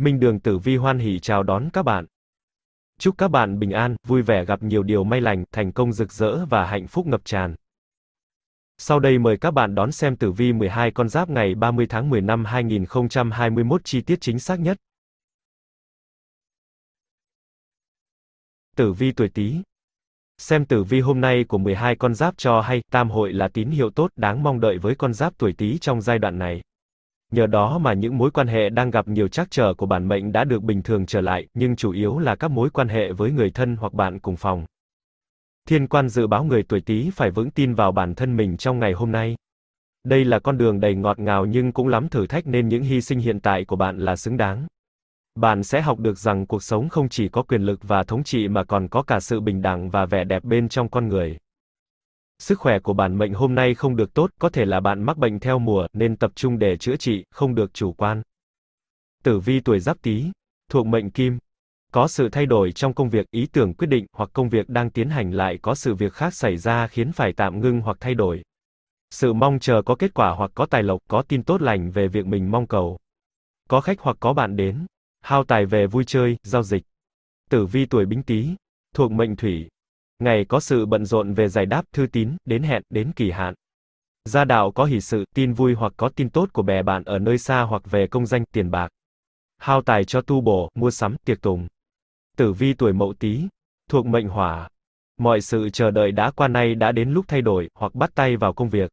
Minh Đường Tử Vi hoan hỉ chào đón các bạn. Chúc các bạn bình an, vui vẻ gặp nhiều điều may lành, thành công rực rỡ và hạnh phúc ngập tràn. Sau đây mời các bạn đón xem tử vi 12 con giáp ngày 30 tháng 10 năm 2021 chi tiết chính xác nhất. Tử vi tuổi Tý. Xem tử vi hôm nay của 12 con giáp cho hay, tam hội là tín hiệu tốt đáng mong đợi với con giáp tuổi Tý trong giai đoạn này. Nhờ đó mà những mối quan hệ đang gặp nhiều trắc trở của bản mệnh đã được bình thường trở lại, nhưng chủ yếu là các mối quan hệ với người thân hoặc bạn cùng phòng. Thiên quan dự báo người tuổi Tý phải vững tin vào bản thân mình trong ngày hôm nay. Đây là con đường đầy ngọt ngào nhưng cũng lắm thử thách nên những hy sinh hiện tại của bạn là xứng đáng. Bạn sẽ học được rằng cuộc sống không chỉ có quyền lực và thống trị mà còn có cả sự bình đẳng và vẻ đẹp bên trong con người. Sức khỏe của bản mệnh hôm nay không được tốt, có thể là bạn mắc bệnh theo mùa, nên tập trung để chữa trị, không được chủ quan. Tử vi tuổi Giáp Tý, thuộc mệnh Kim. Có sự thay đổi trong công việc, ý tưởng quyết định hoặc công việc đang tiến hành lại có sự việc khác xảy ra khiến phải tạm ngưng hoặc thay đổi. Sự mong chờ có kết quả hoặc có tài lộc, có tin tốt lành về việc mình mong cầu. Có khách hoặc có bạn đến. Hao tài về vui chơi, giao dịch. Tử vi tuổi Bính Tý, thuộc mệnh Thủy, Ngày có sự bận rộn về giải đáp thư tín, đến hẹn, đến kỳ hạn. Gia đạo có hỷ sự, tin vui hoặc có tin tốt của bè bạn ở nơi xa hoặc về công danh, tiền bạc. Hao tài cho tu bổ, mua sắm, tiệc tùng. Tử vi tuổi mậu tý, thuộc mệnh hỏa. Mọi sự chờ đợi đã qua nay đã đến lúc thay đổi, hoặc bắt tay vào công việc.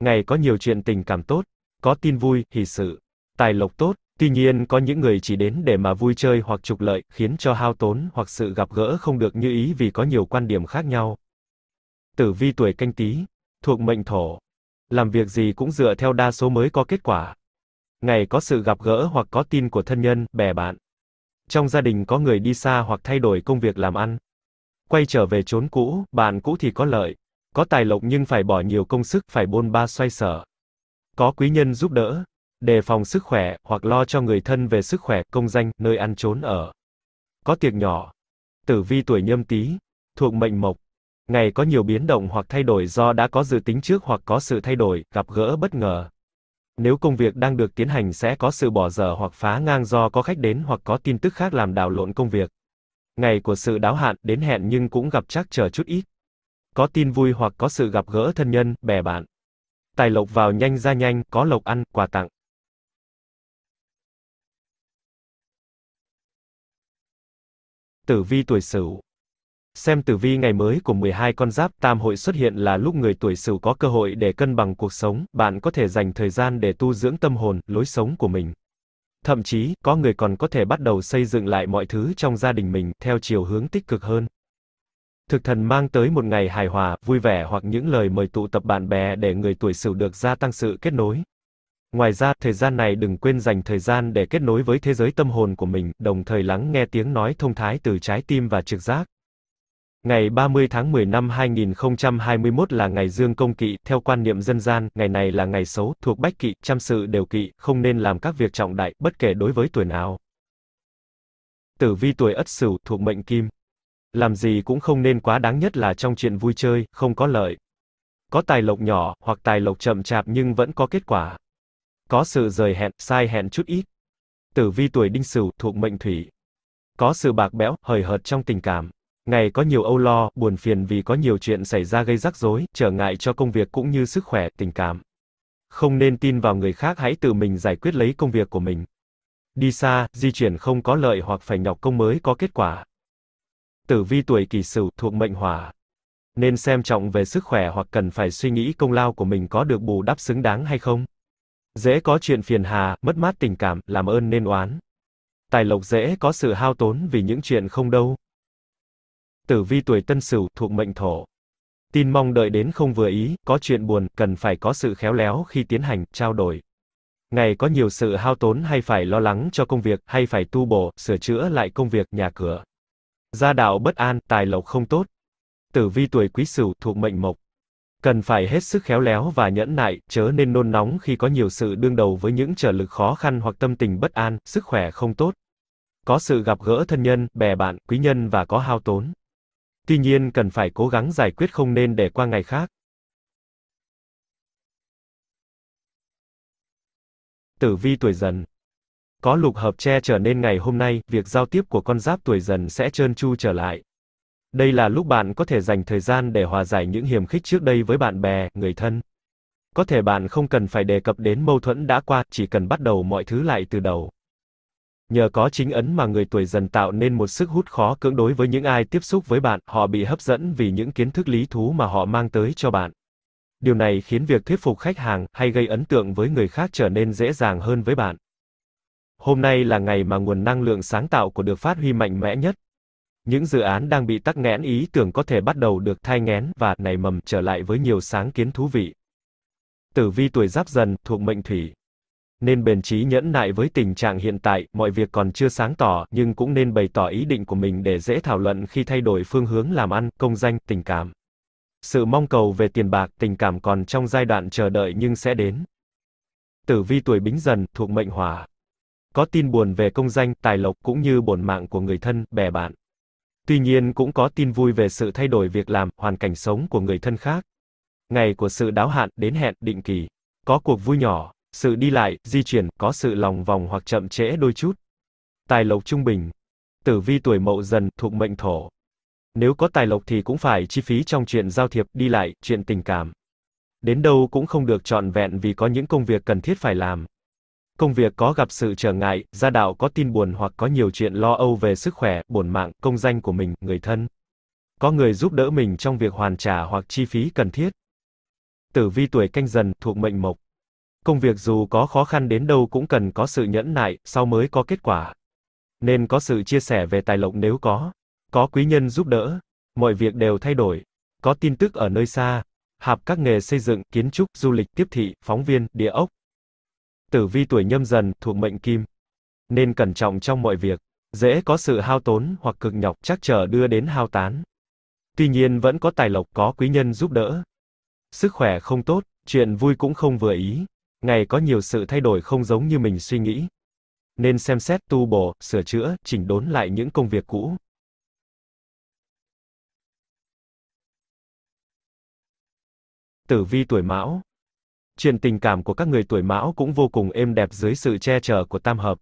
Ngày có nhiều chuyện tình cảm tốt, có tin vui, hỷ sự. Tài lộc tốt, tuy nhiên có những người chỉ đến để mà vui chơi hoặc trục lợi, khiến cho hao tốn hoặc sự gặp gỡ không được như ý vì có nhiều quan điểm khác nhau. Tử vi tuổi canh tí, thuộc mệnh thổ. Làm việc gì cũng dựa theo đa số mới có kết quả. Ngày có sự gặp gỡ hoặc có tin của thân nhân, bè bạn. Trong gia đình có người đi xa hoặc thay đổi công việc làm ăn. Quay trở về chốn cũ, bạn cũ thì có lợi. Có tài lộc nhưng phải bỏ nhiều công sức, phải bôn ba xoay sở. Có quý nhân giúp đỡ, đề phòng sức khỏe, hoặc lo cho người thân về sức khỏe, công danh, nơi ăn trốn ở. Có tiệc nhỏ. Tử vi tuổi nhâm tý, thuộc mệnh mộc. Ngày có nhiều biến động hoặc thay đổi do đã có dự tính trước hoặc có sự thay đổi, gặp gỡ bất ngờ. Nếu công việc đang được tiến hành sẽ có sự bỏ dở hoặc phá ngang do có khách đến hoặc có tin tức khác làm đảo lộn công việc. Ngày của sự đáo hạn đến hẹn nhưng cũng gặp trắc trở chút ít. Có tin vui hoặc có sự gặp gỡ thân nhân, bè bạn. Tài lộc vào nhanh ra nhanh, có lộc ăn, quà tặng. Tử vi tuổi Sửu. Xem tử vi ngày mới của 12 con giáp tam hội xuất hiện là lúc người tuổi Sửu có cơ hội để cân bằng cuộc sống, bạn có thể dành thời gian để tu dưỡng tâm hồn, lối sống của mình. Thậm chí, có người còn có thể bắt đầu xây dựng lại mọi thứ trong gia đình mình theo chiều hướng tích cực hơn. Thực thần mang tới một ngày hài hòa, vui vẻ hoặc những lời mời tụ tập bạn bè để người tuổi Sửu được gia tăng sự kết nối, Ngoài ra, thời gian này đừng quên dành thời gian để kết nối với thế giới tâm hồn của mình, đồng thời lắng nghe tiếng nói thông thái từ trái tim và trực giác. Ngày 30 tháng 10 năm 2021 là ngày Dương Công Kỵ, theo quan niệm dân gian, ngày này là ngày xấu, thuộc bách kỵ, trăm sự đều kỵ, không nên làm các việc trọng đại, bất kể đối với tuổi nào. Tử vi tuổi Ất Sửu, thuộc mệnh Kim. Làm gì cũng không nên quá đáng nhất là trong chuyện vui chơi, không có lợi. Có tài lộc nhỏ, hoặc tài lộc chậm chạp nhưng vẫn có kết quả. Có sự rời hẹn, sai hẹn chút ít. Tử vi tuổi đinh sửu thuộc mệnh thủy. Có sự bạc bẽo, hời hợt trong tình cảm. Ngày có nhiều âu lo, buồn phiền vì có nhiều chuyện xảy ra gây rắc rối, trở ngại cho công việc cũng như sức khỏe, tình cảm. Không nên tin vào người khác hãy tự mình giải quyết lấy công việc của mình. Đi xa, di chuyển không có lợi hoặc phải nhọc công mới có kết quả. Tử vi tuổi kỷ sửu thuộc mệnh hỏa. Nên xem trọng về sức khỏe hoặc cần phải suy nghĩ công lao của mình có được bù đắp xứng đáng hay không. Dễ có chuyện phiền hà, mất mát tình cảm, làm ơn nên oán. Tài lộc dễ có sự hao tốn vì những chuyện không đâu. Tử vi tuổi tân sửu thuộc mệnh thổ. Tin mong đợi đến không vừa ý, có chuyện buồn, cần phải có sự khéo léo khi tiến hành, trao đổi. Ngày có nhiều sự hao tốn hay phải lo lắng cho công việc, hay phải tu bổ, sửa chữa lại công việc, nhà cửa. Gia đạo bất an, tài lộc không tốt. Tử vi tuổi quý sửu thuộc mệnh mộc. Cần phải hết sức khéo léo và nhẫn nại, chớ nên nôn nóng khi có nhiều sự đương đầu với những trở lực khó khăn hoặc tâm tình bất an, sức khỏe không tốt. Có sự gặp gỡ thân nhân, bè bạn, quý nhân và có hao tốn. Tuy nhiên cần phải cố gắng giải quyết không nên để qua ngày khác. Tử vi tuổi dần Có lục hợp tre trở nên ngày hôm nay, việc giao tiếp của con giáp tuổi dần sẽ trơn tru trở lại. Đây là lúc bạn có thể dành thời gian để hòa giải những hiềm khích trước đây với bạn bè, người thân. Có thể bạn không cần phải đề cập đến mâu thuẫn đã qua, chỉ cần bắt đầu mọi thứ lại từ đầu. Nhờ có chính ấn mà người tuổi dần tạo nên một sức hút khó cưỡng đối với những ai tiếp xúc với bạn, họ bị hấp dẫn vì những kiến thức lý thú mà họ mang tới cho bạn. Điều này khiến việc thuyết phục khách hàng hay gây ấn tượng với người khác trở nên dễ dàng hơn với bạn. Hôm nay là ngày mà nguồn năng lượng sáng tạo của được phát huy mạnh mẽ nhất, những dự án đang bị tắc nghẽn ý tưởng có thể bắt đầu được thai nghén và nảy mầm trở lại với nhiều sáng kiến thú vị. Tử vi tuổi giáp dần, thuộc mệnh thủy. Nên bền trí nhẫn nại với tình trạng hiện tại, mọi việc còn chưa sáng tỏ, nhưng cũng nên bày tỏ ý định của mình để dễ thảo luận khi thay đổi phương hướng làm ăn, công danh, tình cảm. Sự mong cầu về tiền bạc, tình cảm còn trong giai đoạn chờ đợi nhưng sẽ đến. Tử vi tuổi bính dần, thuộc mệnh hỏa. Có tin buồn về công danh, tài lộc cũng như bổn mạng của người thân, bè bạn. Tuy nhiên cũng có tin vui về sự thay đổi việc làm, hoàn cảnh sống của người thân khác. Ngày của sự đáo hạn đến hẹn định kỳ, có cuộc vui nhỏ, sự đi lại, di chuyển, có sự lòng vòng hoặc chậm trễ đôi chút. Tài lộc trung bình. Tử vi tuổi mậu dần thuộc mệnh thổ. Nếu có tài lộc thì cũng phải chi phí trong chuyện giao thiệp, đi lại, chuyện tình cảm. Đến đâu cũng không được trọn vẹn vì có những công việc cần thiết phải làm công việc có gặp sự trở ngại, gia đạo có tin buồn hoặc có nhiều chuyện lo âu về sức khỏe, bổn mạng, công danh của mình, người thân. Có người giúp đỡ mình trong việc hoàn trả hoặc chi phí cần thiết. Tử vi tuổi canh dần, thuộc mệnh mộc. Công việc dù có khó khăn đến đâu cũng cần có sự nhẫn nại, sau mới có kết quả. Nên có sự chia sẻ về tài lộc nếu có. Có quý nhân giúp đỡ. Mọi việc đều thay đổi. Có tin tức ở nơi xa. Hạp các nghề xây dựng, kiến trúc, du lịch, tiếp thị, phóng viên, địa ốc, tử vi tuổi nhâm dần, thuộc mệnh kim. Nên cẩn trọng trong mọi việc, dễ có sự hao tốn hoặc cực nhọc chắc trở đưa đến hao tán. Tuy nhiên vẫn có tài lộc có quý nhân giúp đỡ. Sức khỏe không tốt, chuyện vui cũng không vừa ý, ngày có nhiều sự thay đổi không giống như mình suy nghĩ. Nên xem xét tu bổ, sửa chữa, chỉnh đốn lại những công việc cũ. Tử vi tuổi Mão, chuyện tình cảm của các người tuổi mão cũng vô cùng êm đẹp dưới sự che chở của tam hợp.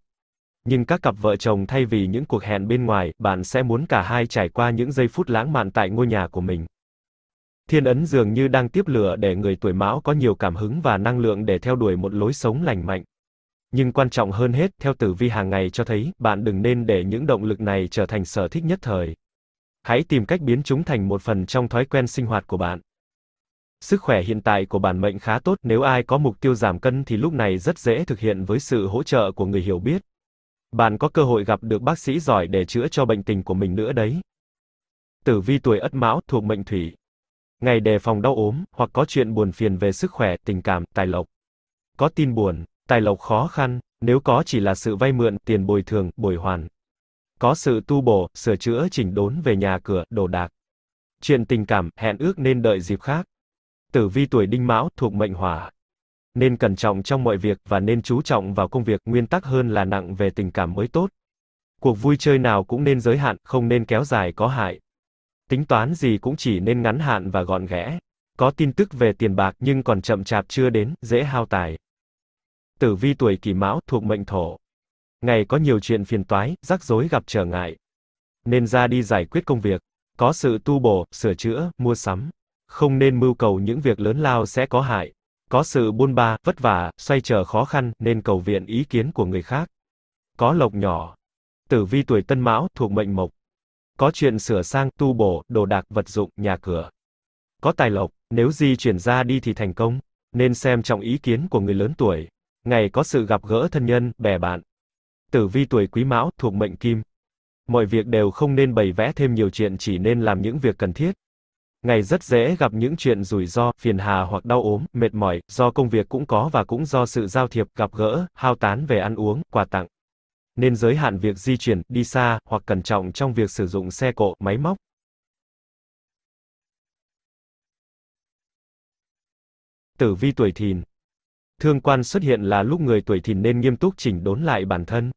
Nhưng các cặp vợ chồng thay vì những cuộc hẹn bên ngoài, bạn sẽ muốn cả hai trải qua những giây phút lãng mạn tại ngôi nhà của mình. Thiên ấn dường như đang tiếp lửa để người tuổi mão có nhiều cảm hứng và năng lượng để theo đuổi một lối sống lành mạnh. Nhưng quan trọng hơn hết, theo tử vi hàng ngày cho thấy, bạn đừng nên để những động lực này trở thành sở thích nhất thời. Hãy tìm cách biến chúng thành một phần trong thói quen sinh hoạt của bạn. Sức khỏe hiện tại của bản mệnh khá tốt, nếu ai có mục tiêu giảm cân thì lúc này rất dễ thực hiện với sự hỗ trợ của người hiểu biết. Bạn có cơ hội gặp được bác sĩ giỏi để chữa cho bệnh tình của mình nữa đấy. Tử vi tuổi Ất Mão thuộc mệnh Thủy. Ngày đề phòng đau ốm hoặc có chuyện buồn phiền về sức khỏe, tình cảm, tài lộc. Có tin buồn, tài lộc khó khăn, nếu có chỉ là sự vay mượn, tiền bồi thường, bồi hoàn. Có sự tu bổ, sửa chữa chỉnh đốn về nhà cửa, đồ đạc. Chuyện tình cảm, hẹn ước nên đợi dịp khác. Tử vi tuổi đinh mão thuộc mệnh hỏa. Nên cẩn trọng trong mọi việc và nên chú trọng vào công việc nguyên tắc hơn là nặng về tình cảm mới tốt. Cuộc vui chơi nào cũng nên giới hạn, không nên kéo dài có hại. Tính toán gì cũng chỉ nên ngắn hạn và gọn ghẽ. Có tin tức về tiền bạc nhưng còn chậm chạp chưa đến, dễ hao tài. Tử vi tuổi kỷ mão thuộc mệnh thổ. Ngày có nhiều chuyện phiền toái, rắc rối gặp trở ngại. Nên ra đi giải quyết công việc. Có sự tu bổ, sửa chữa, mua sắm không nên mưu cầu những việc lớn lao sẽ có hại, có sự buôn ba, vất vả, xoay trở khó khăn, nên cầu viện ý kiến của người khác. Có lộc nhỏ. Tử vi tuổi Tân Mão thuộc mệnh mộc. Có chuyện sửa sang, tu bổ, đồ đạc, vật dụng, nhà cửa. Có tài lộc, nếu di chuyển ra đi thì thành công, nên xem trọng ý kiến của người lớn tuổi. Ngày có sự gặp gỡ thân nhân, bè bạn. Tử vi tuổi Quý Mão thuộc mệnh Kim. Mọi việc đều không nên bày vẽ thêm nhiều chuyện chỉ nên làm những việc cần thiết, Ngày rất dễ gặp những chuyện rủi ro, phiền hà hoặc đau ốm, mệt mỏi, do công việc cũng có và cũng do sự giao thiệp, gặp gỡ, hao tán về ăn uống, quà tặng. Nên giới hạn việc di chuyển, đi xa, hoặc cẩn trọng trong việc sử dụng xe cộ, máy móc. Tử vi tuổi thìn Thương quan xuất hiện là lúc người tuổi thìn nên nghiêm túc chỉnh đốn lại bản thân.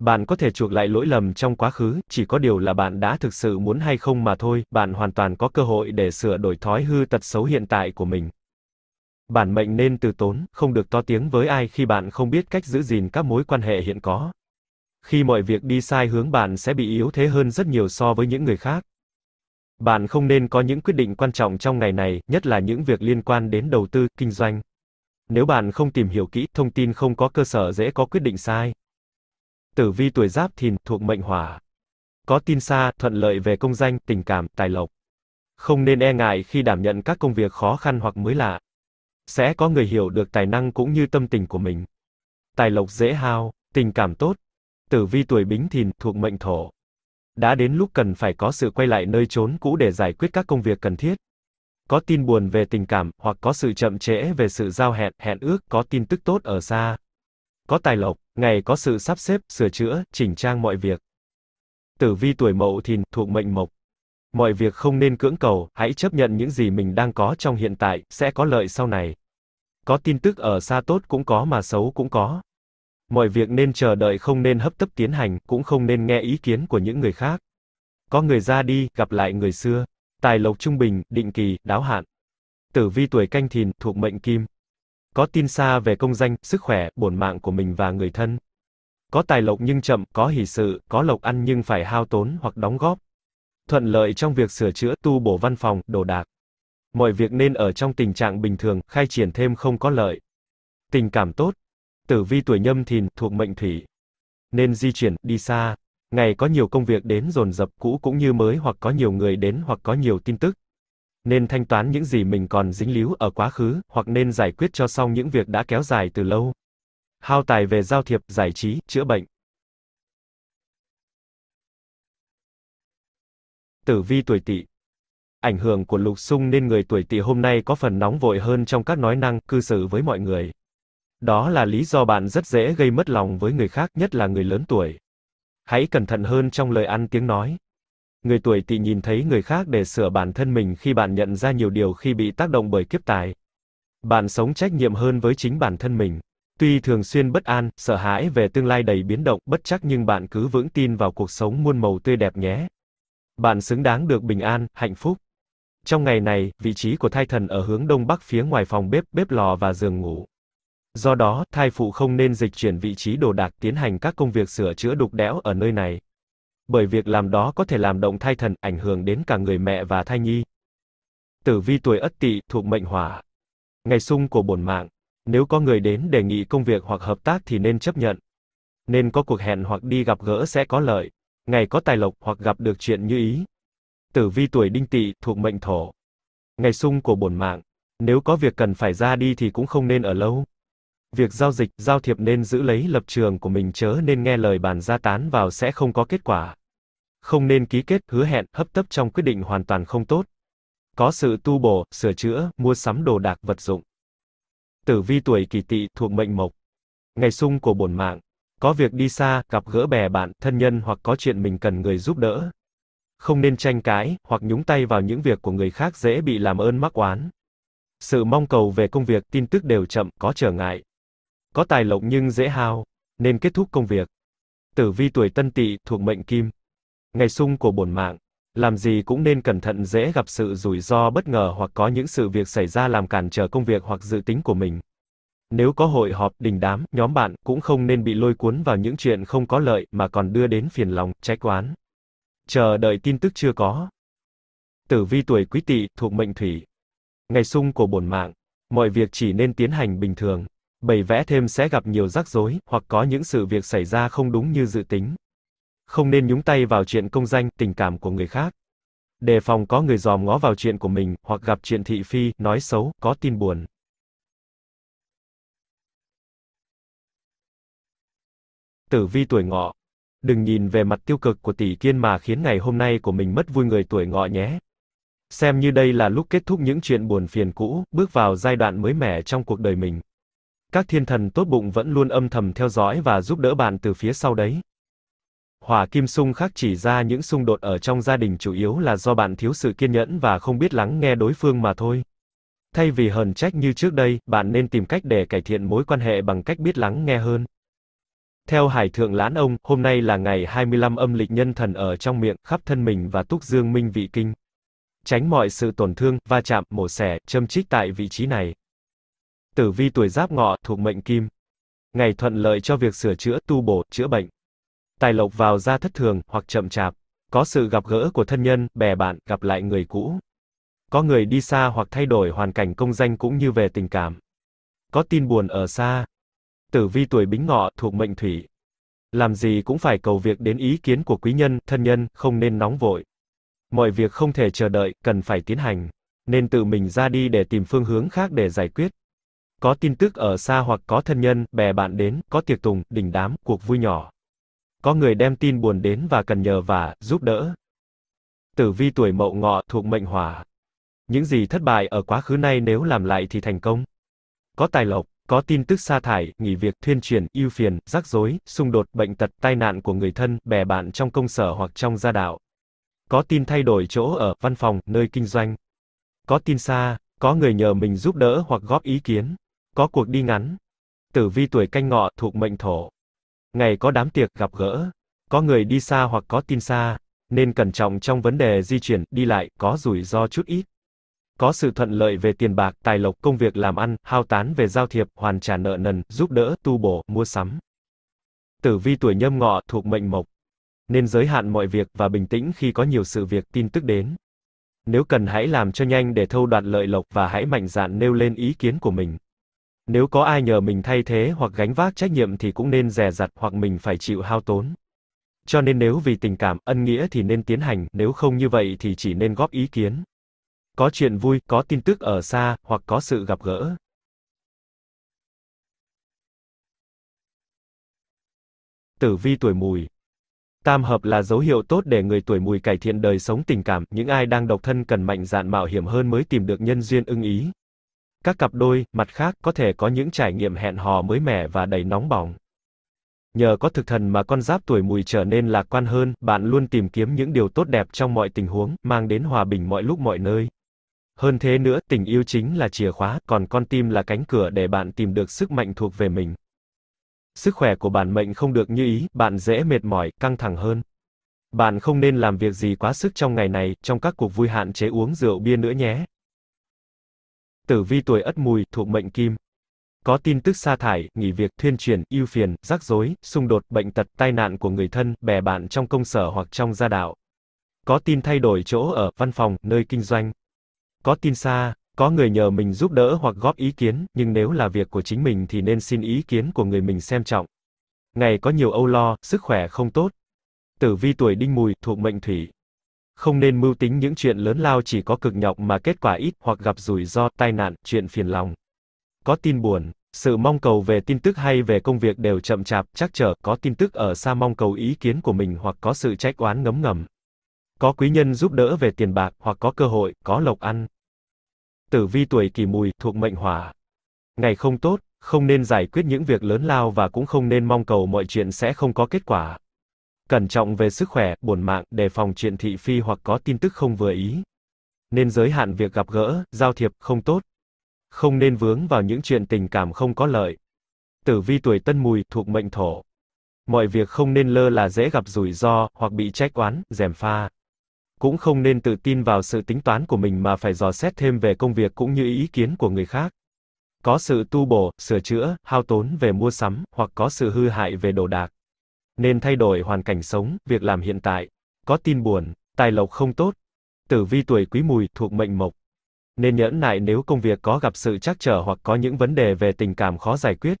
Bạn có thể chuộc lại lỗi lầm trong quá khứ, chỉ có điều là bạn đã thực sự muốn hay không mà thôi, bạn hoàn toàn có cơ hội để sửa đổi thói hư tật xấu hiện tại của mình. Bản mệnh nên từ tốn, không được to tiếng với ai khi bạn không biết cách giữ gìn các mối quan hệ hiện có. Khi mọi việc đi sai hướng bạn sẽ bị yếu thế hơn rất nhiều so với những người khác. Bạn không nên có những quyết định quan trọng trong ngày này, nhất là những việc liên quan đến đầu tư, kinh doanh. Nếu bạn không tìm hiểu kỹ, thông tin không có cơ sở dễ có quyết định sai. Tử vi tuổi Giáp Thìn thuộc mệnh Hỏa. Có tin xa, thuận lợi về công danh, tình cảm, tài lộc. Không nên e ngại khi đảm nhận các công việc khó khăn hoặc mới lạ. Sẽ có người hiểu được tài năng cũng như tâm tình của mình. Tài lộc dễ hao, tình cảm tốt. Tử vi tuổi Bính Thìn thuộc mệnh Thổ. Đã đến lúc cần phải có sự quay lại nơi trốn cũ để giải quyết các công việc cần thiết. Có tin buồn về tình cảm hoặc có sự chậm trễ về sự giao hẹn, hẹn ước, có tin tức tốt ở xa. Có tài lộc ngày có sự sắp xếp, sửa chữa, chỉnh trang mọi việc. Tử vi tuổi mậu thìn, thuộc mệnh mộc. Mọi việc không nên cưỡng cầu, hãy chấp nhận những gì mình đang có trong hiện tại, sẽ có lợi sau này. Có tin tức ở xa tốt cũng có mà xấu cũng có. Mọi việc nên chờ đợi không nên hấp tấp tiến hành, cũng không nên nghe ý kiến của những người khác. Có người ra đi, gặp lại người xưa. Tài lộc trung bình, định kỳ, đáo hạn. Tử vi tuổi canh thìn, thuộc mệnh kim có tin xa về công danh, sức khỏe, bổn mạng của mình và người thân. Có tài lộc nhưng chậm, có hỷ sự, có lộc ăn nhưng phải hao tốn hoặc đóng góp. Thuận lợi trong việc sửa chữa, tu bổ văn phòng, đồ đạc. Mọi việc nên ở trong tình trạng bình thường, khai triển thêm không có lợi. Tình cảm tốt. Tử vi tuổi nhâm thìn, thuộc mệnh thủy. Nên di chuyển, đi xa. Ngày có nhiều công việc đến dồn dập cũ cũng như mới hoặc có nhiều người đến hoặc có nhiều tin tức nên thanh toán những gì mình còn dính líu ở quá khứ, hoặc nên giải quyết cho xong những việc đã kéo dài từ lâu. Hao tài về giao thiệp, giải trí, chữa bệnh. Tử vi tuổi tỵ Ảnh hưởng của lục xung nên người tuổi tỵ hôm nay có phần nóng vội hơn trong các nói năng, cư xử với mọi người. Đó là lý do bạn rất dễ gây mất lòng với người khác, nhất là người lớn tuổi. Hãy cẩn thận hơn trong lời ăn tiếng nói người tuổi tỵ nhìn thấy người khác để sửa bản thân mình khi bạn nhận ra nhiều điều khi bị tác động bởi kiếp tài. Bạn sống trách nhiệm hơn với chính bản thân mình. Tuy thường xuyên bất an, sợ hãi về tương lai đầy biến động, bất chắc nhưng bạn cứ vững tin vào cuộc sống muôn màu tươi đẹp nhé. Bạn xứng đáng được bình an, hạnh phúc. Trong ngày này, vị trí của thai thần ở hướng đông bắc phía ngoài phòng bếp, bếp lò và giường ngủ. Do đó, thai phụ không nên dịch chuyển vị trí đồ đạc tiến hành các công việc sửa chữa đục đẽo ở nơi này bởi việc làm đó có thể làm động thai thần, ảnh hưởng đến cả người mẹ và thai nhi. Tử vi tuổi Ất Tỵ thuộc mệnh Hỏa. Ngày xung của bổn mạng, nếu có người đến đề nghị công việc hoặc hợp tác thì nên chấp nhận. Nên có cuộc hẹn hoặc đi gặp gỡ sẽ có lợi. Ngày có tài lộc hoặc gặp được chuyện như ý. Tử vi tuổi Đinh Tỵ thuộc mệnh Thổ. Ngày xung của bổn mạng, nếu có việc cần phải ra đi thì cũng không nên ở lâu. Việc giao dịch, giao thiệp nên giữ lấy lập trường của mình chớ nên nghe lời bàn gia tán vào sẽ không có kết quả không nên ký kết hứa hẹn hấp tấp trong quyết định hoàn toàn không tốt có sự tu bổ sửa chữa mua sắm đồ đạc vật dụng tử vi tuổi kỷ tỵ thuộc mệnh mộc ngày sung của bổn mạng có việc đi xa gặp gỡ bè bạn thân nhân hoặc có chuyện mình cần người giúp đỡ không nên tranh cãi hoặc nhúng tay vào những việc của người khác dễ bị làm ơn mắc oán sự mong cầu về công việc tin tức đều chậm có trở ngại có tài lộc nhưng dễ hao nên kết thúc công việc tử vi tuổi tân tỵ thuộc mệnh kim ngày sung của bổn mạng. Làm gì cũng nên cẩn thận dễ gặp sự rủi ro bất ngờ hoặc có những sự việc xảy ra làm cản trở công việc hoặc dự tính của mình. Nếu có hội họp, đình đám, nhóm bạn cũng không nên bị lôi cuốn vào những chuyện không có lợi mà còn đưa đến phiền lòng, trách oán. Chờ đợi tin tức chưa có. Tử vi tuổi Quý Tỵ thuộc mệnh Thủy. Ngày sung của bổn mạng, mọi việc chỉ nên tiến hành bình thường. Bày vẽ thêm sẽ gặp nhiều rắc rối hoặc có những sự việc xảy ra không đúng như dự tính không nên nhúng tay vào chuyện công danh, tình cảm của người khác. Đề phòng có người dòm ngó vào chuyện của mình, hoặc gặp chuyện thị phi, nói xấu, có tin buồn. Tử vi tuổi ngọ. Đừng nhìn về mặt tiêu cực của tỷ kiên mà khiến ngày hôm nay của mình mất vui người tuổi ngọ nhé. Xem như đây là lúc kết thúc những chuyện buồn phiền cũ, bước vào giai đoạn mới mẻ trong cuộc đời mình. Các thiên thần tốt bụng vẫn luôn âm thầm theo dõi và giúp đỡ bạn từ phía sau đấy. Hỏa Kim Sung khác chỉ ra những xung đột ở trong gia đình chủ yếu là do bạn thiếu sự kiên nhẫn và không biết lắng nghe đối phương mà thôi. Thay vì hờn trách như trước đây, bạn nên tìm cách để cải thiện mối quan hệ bằng cách biết lắng nghe hơn. Theo Hải Thượng Lãn Ông, hôm nay là ngày 25 âm lịch nhân thần ở trong miệng, khắp thân mình và túc dương minh vị kinh. Tránh mọi sự tổn thương, va chạm, mổ xẻ, châm trích tại vị trí này. Tử vi tuổi giáp ngọ, thuộc mệnh kim. Ngày thuận lợi cho việc sửa chữa, tu bổ, chữa bệnh. Tài lộc vào ra thất thường, hoặc chậm chạp. Có sự gặp gỡ của thân nhân, bè bạn, gặp lại người cũ. Có người đi xa hoặc thay đổi hoàn cảnh công danh cũng như về tình cảm. Có tin buồn ở xa. Tử vi tuổi bính ngọ, thuộc mệnh thủy. Làm gì cũng phải cầu việc đến ý kiến của quý nhân, thân nhân, không nên nóng vội. Mọi việc không thể chờ đợi, cần phải tiến hành. Nên tự mình ra đi để tìm phương hướng khác để giải quyết có tin tức ở xa hoặc có thân nhân, bè bạn đến, có tiệc tùng, đình đám, cuộc vui nhỏ có người đem tin buồn đến và cần nhờ vả, giúp đỡ. Tử vi tuổi mậu ngọ thuộc mệnh hỏa. Những gì thất bại ở quá khứ nay nếu làm lại thì thành công. Có tài lộc, có tin tức sa thải, nghỉ việc, thuyên chuyển, ưu phiền, rắc rối, xung đột, bệnh tật, tai nạn của người thân, bè bạn trong công sở hoặc trong gia đạo. Có tin thay đổi chỗ ở, văn phòng, nơi kinh doanh. Có tin xa, có người nhờ mình giúp đỡ hoặc góp ý kiến. Có cuộc đi ngắn. Tử vi tuổi canh ngọ thuộc mệnh thổ. Ngày có đám tiệc gặp gỡ, có người đi xa hoặc có tin xa, nên cẩn trọng trong vấn đề di chuyển, đi lại, có rủi ro chút ít. Có sự thuận lợi về tiền bạc, tài lộc, công việc làm ăn, hao tán về giao thiệp, hoàn trả nợ nần, giúp đỡ, tu bổ, mua sắm. Tử vi tuổi nhâm ngọ thuộc mệnh mộc. Nên giới hạn mọi việc và bình tĩnh khi có nhiều sự việc tin tức đến. Nếu cần hãy làm cho nhanh để thâu đoạt lợi lộc và hãy mạnh dạn nêu lên ý kiến của mình. Nếu có ai nhờ mình thay thế hoặc gánh vác trách nhiệm thì cũng nên dè dặt hoặc mình phải chịu hao tốn. Cho nên nếu vì tình cảm, ân nghĩa thì nên tiến hành, nếu không như vậy thì chỉ nên góp ý kiến. Có chuyện vui, có tin tức ở xa, hoặc có sự gặp gỡ. Tử vi tuổi mùi Tam hợp là dấu hiệu tốt để người tuổi mùi cải thiện đời sống tình cảm, những ai đang độc thân cần mạnh dạn mạo hiểm hơn mới tìm được nhân duyên ưng ý. Các cặp đôi, mặt khác, có thể có những trải nghiệm hẹn hò mới mẻ và đầy nóng bỏng. Nhờ có thực thần mà con giáp tuổi mùi trở nên lạc quan hơn, bạn luôn tìm kiếm những điều tốt đẹp trong mọi tình huống, mang đến hòa bình mọi lúc mọi nơi. Hơn thế nữa, tình yêu chính là chìa khóa, còn con tim là cánh cửa để bạn tìm được sức mạnh thuộc về mình. Sức khỏe của bản mệnh không được như ý, bạn dễ mệt mỏi, căng thẳng hơn. Bạn không nên làm việc gì quá sức trong ngày này, trong các cuộc vui hạn chế uống rượu bia nữa nhé. Tử vi tuổi Ất Mùi, thuộc mệnh Kim. Có tin tức sa thải, nghỉ việc, thuyên truyền, ưu phiền, rắc rối, xung đột, bệnh tật, tai nạn của người thân, bè bạn trong công sở hoặc trong gia đạo. Có tin thay đổi chỗ ở, văn phòng, nơi kinh doanh. Có tin xa, có người nhờ mình giúp đỡ hoặc góp ý kiến, nhưng nếu là việc của chính mình thì nên xin ý kiến của người mình xem trọng. Ngày có nhiều âu lo, sức khỏe không tốt. Tử vi tuổi Đinh Mùi, thuộc mệnh Thủy. Không nên mưu tính những chuyện lớn lao chỉ có cực nhọc mà kết quả ít hoặc gặp rủi ro, tai nạn, chuyện phiền lòng. Có tin buồn, sự mong cầu về tin tức hay về công việc đều chậm chạp, chắc trở, có tin tức ở xa mong cầu ý kiến của mình hoặc có sự trách oán ngấm ngầm. Có quý nhân giúp đỡ về tiền bạc hoặc có cơ hội, có lộc ăn. Tử vi tuổi kỷ mùi thuộc mệnh hỏa. Ngày không tốt, không nên giải quyết những việc lớn lao và cũng không nên mong cầu mọi chuyện sẽ không có kết quả. Cẩn trọng về sức khỏe, buồn mạng, đề phòng chuyện thị phi hoặc có tin tức không vừa ý. Nên giới hạn việc gặp gỡ, giao thiệp, không tốt. Không nên vướng vào những chuyện tình cảm không có lợi. Tử vi tuổi tân mùi, thuộc mệnh thổ. Mọi việc không nên lơ là dễ gặp rủi ro, hoặc bị trách oán, dèm pha. Cũng không nên tự tin vào sự tính toán của mình mà phải dò xét thêm về công việc cũng như ý kiến của người khác có sự tu bổ, sửa chữa, hao tốn về mua sắm, hoặc có sự hư hại về đồ đạc nên thay đổi hoàn cảnh sống, việc làm hiện tại. Có tin buồn, tài lộc không tốt. Tử vi tuổi quý mùi thuộc mệnh mộc. Nên nhẫn nại nếu công việc có gặp sự trắc trở hoặc có những vấn đề về tình cảm khó giải quyết.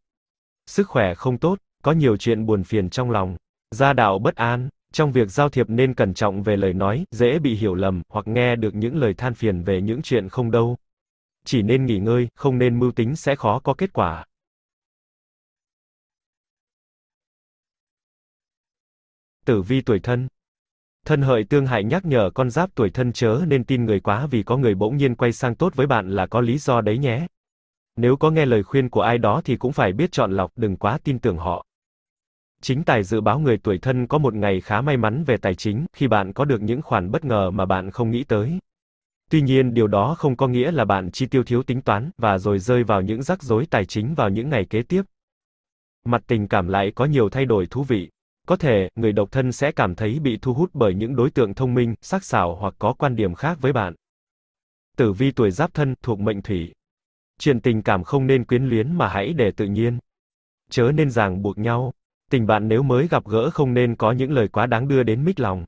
Sức khỏe không tốt, có nhiều chuyện buồn phiền trong lòng. Gia đạo bất an, trong việc giao thiệp nên cẩn trọng về lời nói, dễ bị hiểu lầm, hoặc nghe được những lời than phiền về những chuyện không đâu. Chỉ nên nghỉ ngơi, không nên mưu tính sẽ khó có kết quả. Tử vi tuổi thân. Thân hợi tương hại nhắc nhở con giáp tuổi thân chớ nên tin người quá vì có người bỗng nhiên quay sang tốt với bạn là có lý do đấy nhé. Nếu có nghe lời khuyên của ai đó thì cũng phải biết chọn lọc, đừng quá tin tưởng họ. Chính tài dự báo người tuổi thân có một ngày khá may mắn về tài chính, khi bạn có được những khoản bất ngờ mà bạn không nghĩ tới. Tuy nhiên điều đó không có nghĩa là bạn chi tiêu thiếu tính toán, và rồi rơi vào những rắc rối tài chính vào những ngày kế tiếp. Mặt tình cảm lại có nhiều thay đổi thú vị. Có thể, người độc thân sẽ cảm thấy bị thu hút bởi những đối tượng thông minh, sắc sảo hoặc có quan điểm khác với bạn. Tử vi tuổi giáp thân, thuộc mệnh thủy. Chuyện tình cảm không nên quyến luyến mà hãy để tự nhiên. Chớ nên ràng buộc nhau. Tình bạn nếu mới gặp gỡ không nên có những lời quá đáng đưa đến mít lòng.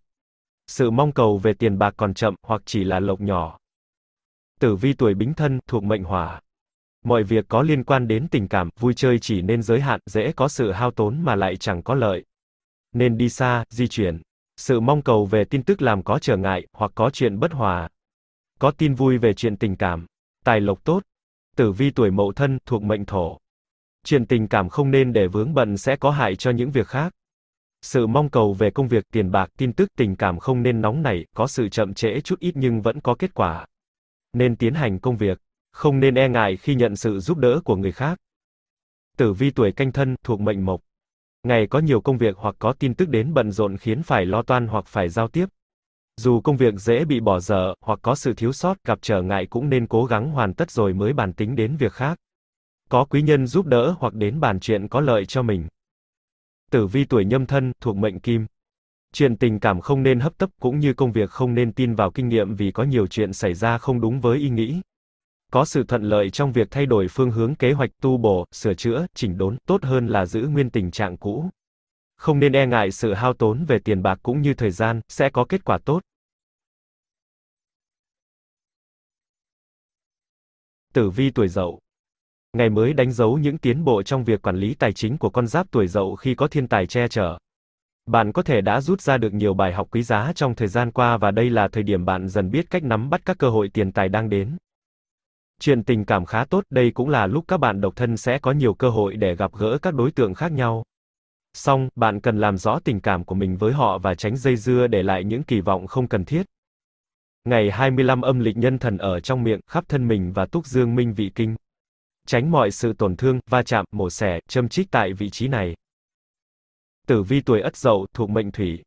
Sự mong cầu về tiền bạc còn chậm hoặc chỉ là lộc nhỏ. Tử vi tuổi bính thân, thuộc mệnh hỏa. Mọi việc có liên quan đến tình cảm, vui chơi chỉ nên giới hạn, dễ có sự hao tốn mà lại chẳng có lợi nên đi xa, di chuyển. Sự mong cầu về tin tức làm có trở ngại, hoặc có chuyện bất hòa. Có tin vui về chuyện tình cảm. Tài lộc tốt. Tử vi tuổi mậu thân, thuộc mệnh thổ. Chuyện tình cảm không nên để vướng bận sẽ có hại cho những việc khác. Sự mong cầu về công việc, tiền bạc, tin tức, tình cảm không nên nóng nảy, có sự chậm trễ chút ít nhưng vẫn có kết quả. Nên tiến hành công việc. Không nên e ngại khi nhận sự giúp đỡ của người khác. Tử vi tuổi canh thân, thuộc mệnh mộc. Ngày có nhiều công việc hoặc có tin tức đến bận rộn khiến phải lo toan hoặc phải giao tiếp. Dù công việc dễ bị bỏ dở, hoặc có sự thiếu sót, gặp trở ngại cũng nên cố gắng hoàn tất rồi mới bàn tính đến việc khác. Có quý nhân giúp đỡ hoặc đến bàn chuyện có lợi cho mình. Tử vi tuổi nhâm thân, thuộc mệnh kim. Chuyện tình cảm không nên hấp tấp cũng như công việc không nên tin vào kinh nghiệm vì có nhiều chuyện xảy ra không đúng với ý nghĩ, có sự thuận lợi trong việc thay đổi phương hướng kế hoạch tu bổ, sửa chữa, chỉnh đốn, tốt hơn là giữ nguyên tình trạng cũ. Không nên e ngại sự hao tốn về tiền bạc cũng như thời gian, sẽ có kết quả tốt. Tử vi tuổi dậu Ngày mới đánh dấu những tiến bộ trong việc quản lý tài chính của con giáp tuổi dậu khi có thiên tài che chở. Bạn có thể đã rút ra được nhiều bài học quý giá trong thời gian qua và đây là thời điểm bạn dần biết cách nắm bắt các cơ hội tiền tài đang đến. Chuyện tình cảm khá tốt, đây cũng là lúc các bạn độc thân sẽ có nhiều cơ hội để gặp gỡ các đối tượng khác nhau. Song, bạn cần làm rõ tình cảm của mình với họ và tránh dây dưa để lại những kỳ vọng không cần thiết. Ngày 25 âm lịch nhân thần ở trong miệng, khắp thân mình và túc dương minh vị kinh. Tránh mọi sự tổn thương, va chạm, mổ xẻ, châm trích tại vị trí này. Tử vi tuổi ất dậu, thuộc mệnh thủy.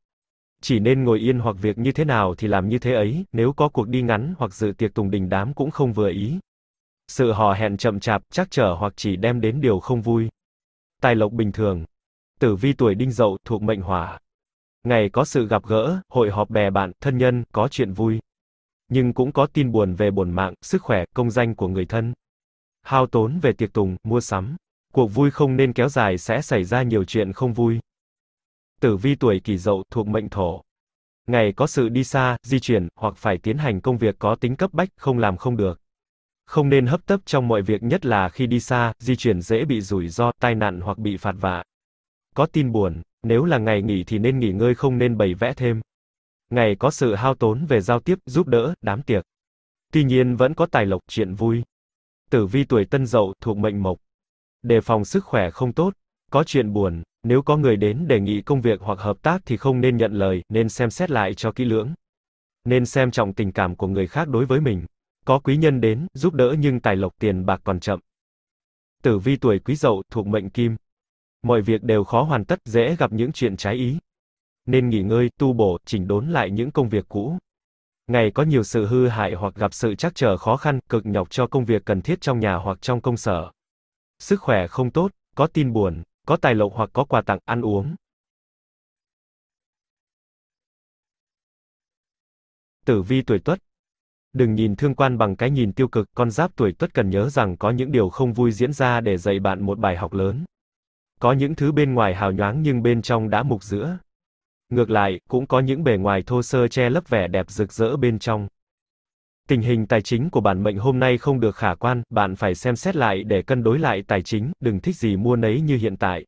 Chỉ nên ngồi yên hoặc việc như thế nào thì làm như thế ấy, nếu có cuộc đi ngắn hoặc dự tiệc tùng đình đám cũng không vừa ý, sự hò hẹn chậm chạp, chắc trở hoặc chỉ đem đến điều không vui. Tài lộc bình thường. Tử vi tuổi đinh dậu thuộc mệnh hỏa. Ngày có sự gặp gỡ, hội họp bè bạn, thân nhân, có chuyện vui. Nhưng cũng có tin buồn về bổn mạng, sức khỏe, công danh của người thân. Hao tốn về tiệc tùng, mua sắm. Cuộc vui không nên kéo dài sẽ xảy ra nhiều chuyện không vui. Tử vi tuổi kỷ dậu thuộc mệnh thổ. Ngày có sự đi xa, di chuyển, hoặc phải tiến hành công việc có tính cấp bách, không làm không được không nên hấp tấp trong mọi việc nhất là khi đi xa, di chuyển dễ bị rủi ro, tai nạn hoặc bị phạt vạ. Có tin buồn, nếu là ngày nghỉ thì nên nghỉ ngơi không nên bày vẽ thêm. Ngày có sự hao tốn về giao tiếp, giúp đỡ, đám tiệc. Tuy nhiên vẫn có tài lộc chuyện vui. Tử vi tuổi tân dậu thuộc mệnh mộc. Đề phòng sức khỏe không tốt, có chuyện buồn, nếu có người đến đề nghị công việc hoặc hợp tác thì không nên nhận lời, nên xem xét lại cho kỹ lưỡng. Nên xem trọng tình cảm của người khác đối với mình. Có quý nhân đến, giúp đỡ nhưng tài lộc tiền bạc còn chậm. Tử vi tuổi quý dậu thuộc mệnh kim. Mọi việc đều khó hoàn tất, dễ gặp những chuyện trái ý. Nên nghỉ ngơi, tu bổ, chỉnh đốn lại những công việc cũ. Ngày có nhiều sự hư hại hoặc gặp sự trắc trở khó khăn, cực nhọc cho công việc cần thiết trong nhà hoặc trong công sở. Sức khỏe không tốt, có tin buồn, có tài lộc hoặc có quà tặng, ăn uống. Tử vi tuổi Tuất, Đừng nhìn thương quan bằng cái nhìn tiêu cực, con giáp tuổi tuất cần nhớ rằng có những điều không vui diễn ra để dạy bạn một bài học lớn. Có những thứ bên ngoài hào nhoáng nhưng bên trong đã mục giữa. Ngược lại, cũng có những bề ngoài thô sơ che lấp vẻ đẹp rực rỡ bên trong. Tình hình tài chính của bản mệnh hôm nay không được khả quan, bạn phải xem xét lại để cân đối lại tài chính, đừng thích gì mua nấy như hiện tại.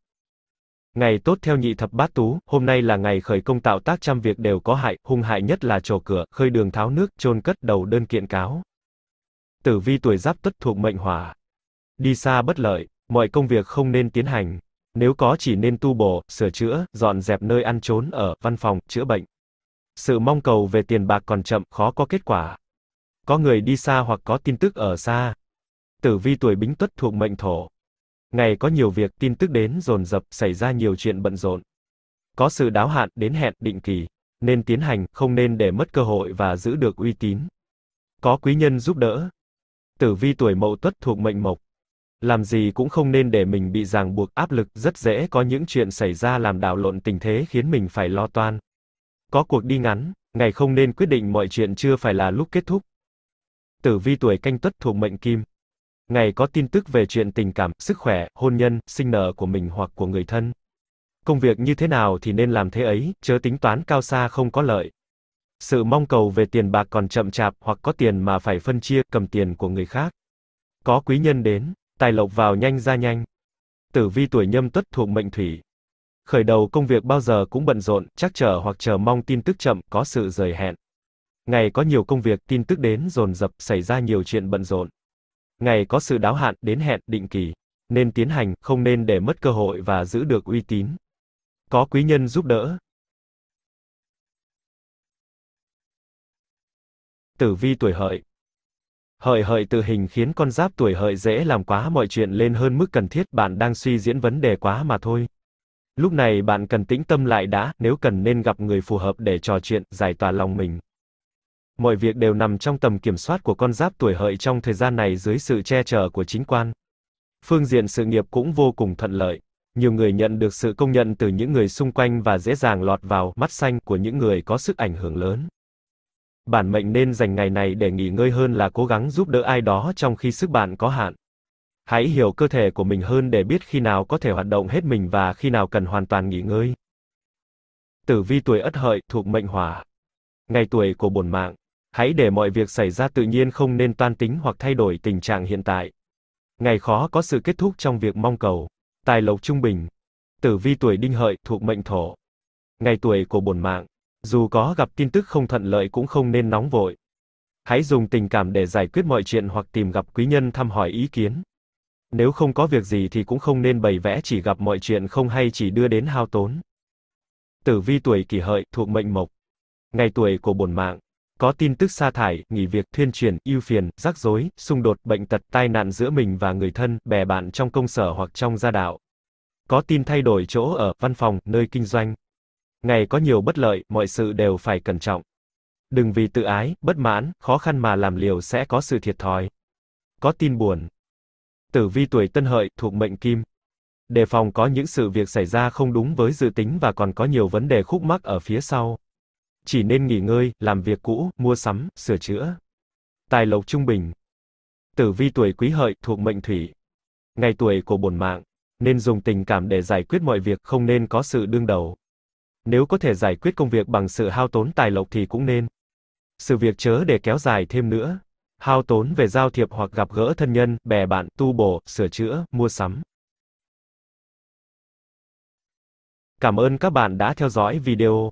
Ngày tốt theo nhị thập bát tú, hôm nay là ngày khởi công tạo tác trăm việc đều có hại, hung hại nhất là trổ cửa, khơi đường tháo nước, chôn cất đầu đơn kiện cáo. Tử vi tuổi giáp tuất thuộc mệnh hỏa. Đi xa bất lợi, mọi công việc không nên tiến hành. Nếu có chỉ nên tu bổ, sửa chữa, dọn dẹp nơi ăn trốn ở, văn phòng, chữa bệnh. Sự mong cầu về tiền bạc còn chậm, khó có kết quả. Có người đi xa hoặc có tin tức ở xa. Tử vi tuổi bính tuất thuộc mệnh thổ. Ngày có nhiều việc, tin tức đến dồn dập, xảy ra nhiều chuyện bận rộn. Có sự đáo hạn, đến hẹn định kỳ, nên tiến hành, không nên để mất cơ hội và giữ được uy tín. Có quý nhân giúp đỡ. Tử vi tuổi Mậu Tuất thuộc mệnh Mộc. Làm gì cũng không nên để mình bị ràng buộc áp lực, rất dễ có những chuyện xảy ra làm đảo lộn tình thế khiến mình phải lo toan. Có cuộc đi ngắn, ngày không nên quyết định mọi chuyện chưa phải là lúc kết thúc. Tử vi tuổi canh tuất thuộc mệnh kim. Ngày có tin tức về chuyện tình cảm, sức khỏe, hôn nhân, sinh nở của mình hoặc của người thân. Công việc như thế nào thì nên làm thế ấy, chớ tính toán cao xa không có lợi. Sự mong cầu về tiền bạc còn chậm chạp hoặc có tiền mà phải phân chia, cầm tiền của người khác. Có quý nhân đến, tài lộc vào nhanh ra nhanh. Tử vi tuổi nhâm tuất thuộc mệnh thủy. Khởi đầu công việc bao giờ cũng bận rộn, chắc chờ hoặc chờ mong tin tức chậm, có sự rời hẹn. Ngày có nhiều công việc, tin tức đến dồn dập, xảy ra nhiều chuyện bận rộn. Ngày có sự đáo hạn, đến hẹn, định kỳ. Nên tiến hành, không nên để mất cơ hội và giữ được uy tín. Có quý nhân giúp đỡ. Tử vi tuổi hợi. Hợi hợi tự hình khiến con giáp tuổi hợi dễ làm quá mọi chuyện lên hơn mức cần thiết, bạn đang suy diễn vấn đề quá mà thôi. Lúc này bạn cần tĩnh tâm lại đã, nếu cần nên gặp người phù hợp để trò chuyện, giải tỏa lòng mình mọi việc đều nằm trong tầm kiểm soát của con giáp tuổi hợi trong thời gian này dưới sự che chở của chính quan. Phương diện sự nghiệp cũng vô cùng thuận lợi. Nhiều người nhận được sự công nhận từ những người xung quanh và dễ dàng lọt vào mắt xanh của những người có sức ảnh hưởng lớn. Bản mệnh nên dành ngày này để nghỉ ngơi hơn là cố gắng giúp đỡ ai đó trong khi sức bạn có hạn. Hãy hiểu cơ thể của mình hơn để biết khi nào có thể hoạt động hết mình và khi nào cần hoàn toàn nghỉ ngơi. Tử vi tuổi Ất Hợi thuộc mệnh Hỏa. Ngày tuổi của bổn mạng Hãy để mọi việc xảy ra tự nhiên không nên toan tính hoặc thay đổi tình trạng hiện tại. Ngày khó có sự kết thúc trong việc mong cầu. Tài lộc trung bình. Tử vi tuổi đinh hợi thuộc mệnh thổ. Ngày tuổi của bổn mạng. Dù có gặp tin tức không thuận lợi cũng không nên nóng vội. Hãy dùng tình cảm để giải quyết mọi chuyện hoặc tìm gặp quý nhân thăm hỏi ý kiến. Nếu không có việc gì thì cũng không nên bày vẽ chỉ gặp mọi chuyện không hay chỉ đưa đến hao tốn. Tử vi tuổi kỷ hợi thuộc mệnh mộc. Ngày tuổi của bổn mạng, có tin tức sa thải, nghỉ việc, thuyên truyền, ưu phiền, rắc rối, xung đột, bệnh tật, tai nạn giữa mình và người thân, bè bạn trong công sở hoặc trong gia đạo. Có tin thay đổi chỗ ở, văn phòng, nơi kinh doanh. Ngày có nhiều bất lợi, mọi sự đều phải cẩn trọng. Đừng vì tự ái, bất mãn, khó khăn mà làm liều sẽ có sự thiệt thòi. Có tin buồn. Tử vi tuổi tân hợi, thuộc mệnh kim. Đề phòng có những sự việc xảy ra không đúng với dự tính và còn có nhiều vấn đề khúc mắc ở phía sau. Chỉ nên nghỉ ngơi, làm việc cũ, mua sắm, sửa chữa. Tài lộc trung bình. Tử vi tuổi quý hợi thuộc mệnh thủy. Ngày tuổi của bổn mạng, nên dùng tình cảm để giải quyết mọi việc, không nên có sự đương đầu. Nếu có thể giải quyết công việc bằng sự hao tốn tài lộc thì cũng nên. Sự việc chớ để kéo dài thêm nữa. Hao tốn về giao thiệp hoặc gặp gỡ thân nhân, bè bạn, tu bổ, sửa chữa, mua sắm. Cảm ơn các bạn đã theo dõi video.